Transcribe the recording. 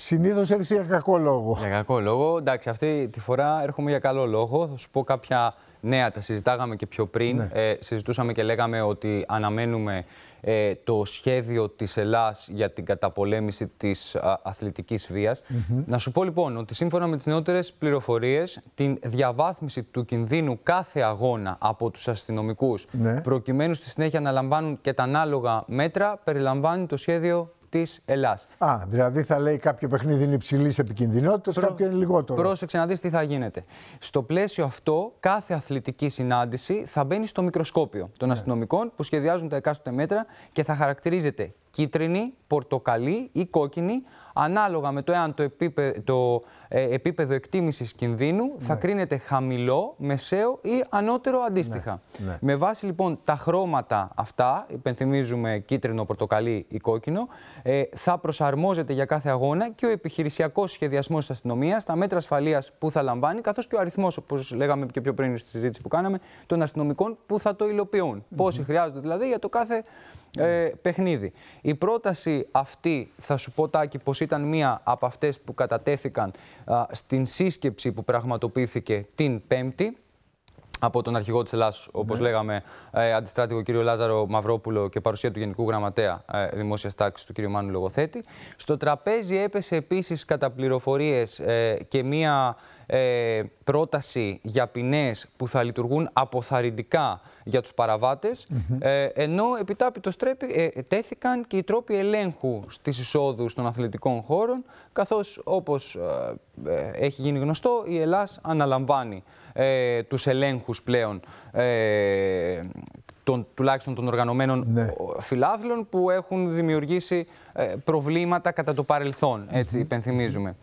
Συνήθω έρχεσαι για κακό λόγο. Για κακό λόγο. Εντάξει, αυτή τη φορά έρχομαι για καλό λόγο. Θα σου πω κάποια νέα. Τα συζητάγαμε και πιο πριν. Ναι. Ε, συζητούσαμε και λέγαμε ότι αναμένουμε ε, το σχέδιο της Ελλάς για την καταπολέμηση της αθλητικής βίας. Να σου πω λοιπόν ότι σύμφωνα με τις νεότερες πληροφορίες, την διαβάθμιση του κινδύνου κάθε αγώνα από τους αστυνομικούς, ναι. προκειμένου στη συνέχεια να λαμβάνουν και τα ανάλογα μέτρα, περιλαμβάνει το σχέδιο της Α, δηλαδή θα λέει κάποιο παιχνίδι είναι υψηλής επικινδυνότητας, κάποιο είναι λιγότερο. Πρόσεξε να δεις τι θα γίνεται. Στο πλαίσιο αυτό, κάθε αθλητική συνάντηση θα μπαίνει στο μικροσκόπιο των ναι. αστυνομικών που σχεδιάζουν τα εκάστοτε μέτρα και θα χαρακτηρίζεται κίτρινη, πορτοκαλί ή κόκκινη, ανάλογα με το εάν το, ε, επίπεδο, το εκτίμησης κινδύνου θα ναι. κρίνεται χαμηλό, μεσαίο ή ανώτερο αντίστοιχα. Ναι, ναι. Με βάση λοιπόν τα χρώματα αυτά, υπενθυμίζουμε κίτρινο, πορτοκαλί ή κόκκινο, ε, θα προσαρμόζεται για κάθε αγώνα και ο επιχειρησιακός σχεδιασμός της αστυνομίας, τα μέτρα ασφαλείας που θα λαμβάνει, καθώς και ο αριθμός, όπως λέγαμε και πιο πριν στη συζήτηση που κάναμε, των αστυνομικών που θα το υλοποιούν. Mm -hmm. Πόσοι χρειάζονται δηλαδή για το κάθε ε, παιχνίδι. Η πρόταση αυτή, θα σου πω Τάκη, πως ήταν μία από αυτές που κατατέθηκαν στην σύσκεψη που πραγματοποιήθηκε την Πέμπτη, από τον αρχηγό της Ελλάς, όπως ναι. λέγαμε, ε, αντιστράτηγο κ. Λάζαρο Μαυρόπουλο και παρουσία του Γενικού Γραμματέα ε, Δημόσιας Τάξης του κ. Μάνου Λογοθέτη. Στο τραπέζι έπεσε επίσης κατά πληροφορίες ε, και μία ε, πρόταση για ποινές που θα λειτουργούν αποθαρρυντικά για τους παραβάτες ε, ενώ επιτάπητος ε, τέθηκαν και οι τρόποι ελέγχου στις εισόδους των αθλητικών χώρων, καθώς όπως ε, έχει γίνει γνωστό, η Ελλάς αναλαμβάνει ε, τους ελέγχους πλέον των, τουλάχιστον των οργανωμένων ναι. φιλάθλων που έχουν δημιουργήσει προβλήματα κατά το παρελθόν, έτσι υπενθυμίζουμε.